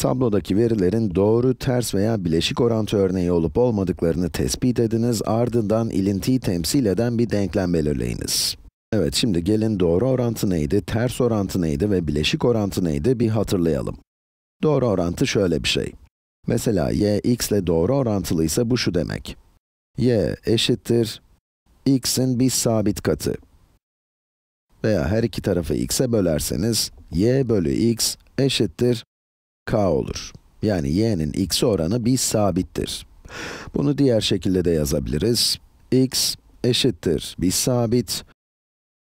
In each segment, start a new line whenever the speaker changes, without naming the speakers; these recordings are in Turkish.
Tablodaki verilerin doğru, ters veya bileşik orantı örneği olup olmadıklarını tespit ediniz, ardından ilintiyi temsil eden bir denklem belirleyiniz. Evet, şimdi gelin doğru orantı neydi, ters orantı neydi ve bileşik orantı neydi bir hatırlayalım. Doğru orantı şöyle bir şey. Mesela y x ile doğru orantılıysa bu şu demek. y eşittir x'in bir sabit katı. Veya her iki tarafı x'e bölerseniz y bölü x eşittir k olur. Yani y'nin x oranı bir sabittir. Bunu diğer şekilde de yazabiliriz. x eşittir bir sabit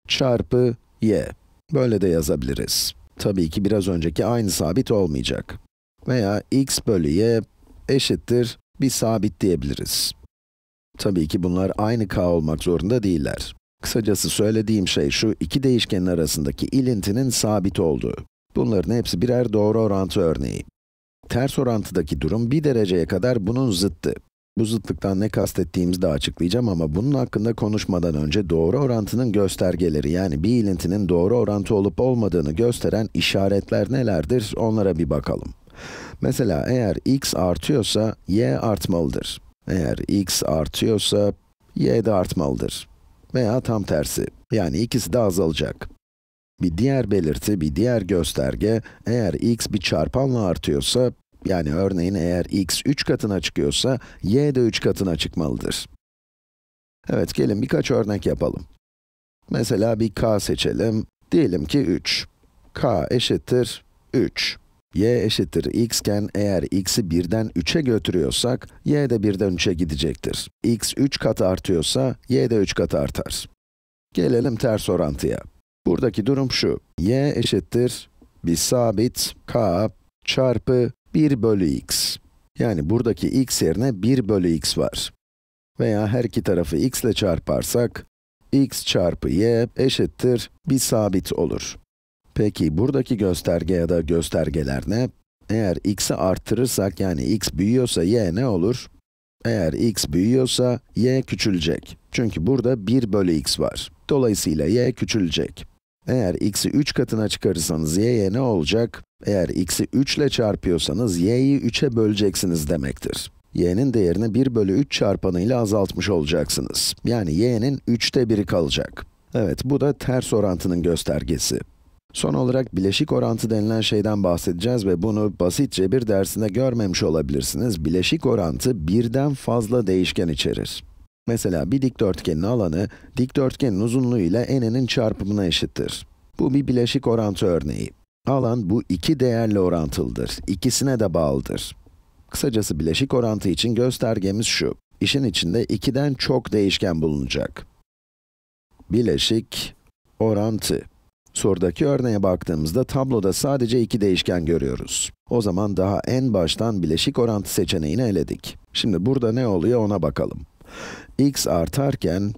çarpı y. Böyle de yazabiliriz. Tabii ki biraz önceki aynı sabit olmayacak. Veya x bölü y eşittir bir sabit diyebiliriz. Tabii ki bunlar aynı k olmak zorunda değiller. Kısacası söylediğim şey şu, iki değişkenin arasındaki ilintinin sabit olduğu. Bunların hepsi birer doğru orantı örneği. Ters orantıdaki durum bir dereceye kadar bunun zıttı. Bu zıtlıktan ne kastettiğimizi de açıklayacağım ama bunun hakkında konuşmadan önce doğru orantının göstergeleri yani bir ilintinin doğru orantı olup olmadığını gösteren işaretler nelerdir onlara bir bakalım. Mesela eğer x artıyorsa y artmalıdır. Eğer x artıyorsa y de artmalıdır. Veya tam tersi. Yani ikisi de azalacak. Bir diğer belirti, bir diğer gösterge, eğer x bir çarpanla artıyorsa, yani örneğin eğer x 3 katına çıkıyorsa, y de 3 katına çıkmalıdır. Evet, gelin birkaç örnek yapalım. Mesela bir k seçelim, diyelim ki 3. k eşittir 3. y eşittir x iken eğer x'i 1'den 3'e götürüyorsak, y de 1'den 3'e gidecektir. x 3 kat artıyorsa, y de 3 kat artar. Gelelim ters orantıya. Buradaki durum şu. y eşittir bir sabit k çarpı 1 bölü x. Yani buradaki x yerine 1 bölü x var. Veya her iki tarafı x ile çarparsak, x çarpı y eşittir bir sabit olur. Peki buradaki gösterge ya da göstergeler ne? Eğer x'i arttırırsak, yani x büyüyorsa y ne olur? Eğer x büyüyorsa, y küçülecek. Çünkü burada 1 bölü x var. Dolayısıyla y küçülecek. Eğer x'i 3 katına çıkarırsanız y'ye ne olacak? Eğer x'i 3 ile çarpıyorsanız y'yi 3'e böleceksiniz demektir. y'nin değerini 1 bölü 3 çarpanıyla azaltmış olacaksınız. Yani y'nin 3'te 1'i kalacak. Evet, bu da ters orantının göstergesi. Son olarak bileşik orantı denilen şeyden bahsedeceğiz ve bunu basitçe bir dersinde görmemiş olabilirsiniz. Bileşik orantı birden fazla değişken içerir. Mesela bir dikdörtgenin alanı, dikdörtgenin uzunluğu ile eninin çarpımına eşittir. Bu bir bileşik orantı örneği. Alan bu iki değerle orantılıdır. İkisine de bağlıdır. Kısacası bileşik orantı için göstergemiz şu. İşin içinde 2'den çok değişken bulunacak. Bileşik orantı. Sorudaki örneğe baktığımızda tabloda sadece iki değişken görüyoruz. O zaman daha en baştan bileşik orantı seçeneğini eledik. Şimdi burada ne oluyor ona bakalım x artarken,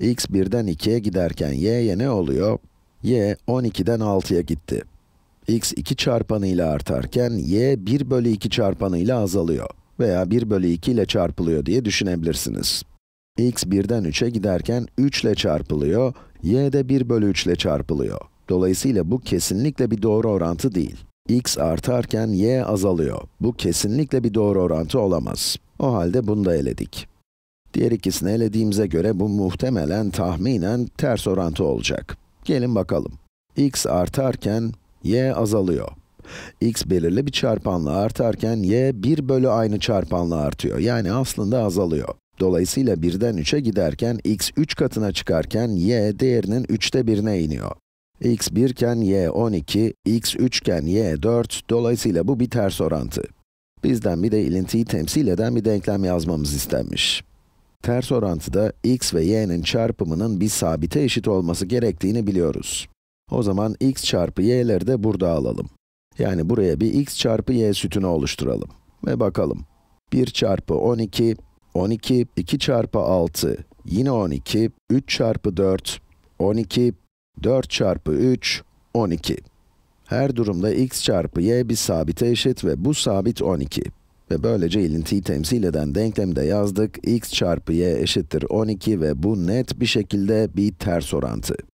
x 1'den 2'ye giderken y'ye ne oluyor? y 12'den 6'ya gitti. x 2 çarpanıyla artarken, y 1 bölü 2 çarpanıyla azalıyor veya 1 bölü 2 ile çarpılıyor diye düşünebilirsiniz. x 1'den 3'e giderken 3 ile çarpılıyor, y de 1 bölü 3 ile çarpılıyor. Dolayısıyla bu kesinlikle bir doğru orantı değil. x artarken y azalıyor. Bu kesinlikle bir doğru orantı olamaz. O halde bunu da eledik. Diğer ikisini elediğimize göre bu muhtemelen tahminen ters orantı olacak. Gelin bakalım. x artarken y azalıyor. x belirli bir çarpanla artarken y 1 bölü aynı çarpanla artıyor. Yani aslında azalıyor. Dolayısıyla 1'den 3'e giderken x 3 katına çıkarken y değerinin 3'te 1'ine iniyor. x 1 iken y 12, x 3 iken y 4, dolayısıyla bu bir ters orantı. Bizden bir de ilintiyi temsil eden bir denklem yazmamız istenmiş ters orantıda x ve y'nin çarpımının bir sabite eşit olması gerektiğini biliyoruz. O zaman x çarpı y'leri de burada alalım. Yani buraya bir x çarpı y sütunu oluşturalım. Ve bakalım. 1 çarpı 12, 12, 2 çarpı 6, yine 12, 3 çarpı 4, 12, 4 çarpı 3, 12. Her durumda x çarpı y bir sabite eşit ve bu sabit 12. Ve böylece ilintiyi temsil eden denklemi de yazdık. x çarpı y eşittir 12 ve bu net bir şekilde bir ters orantı.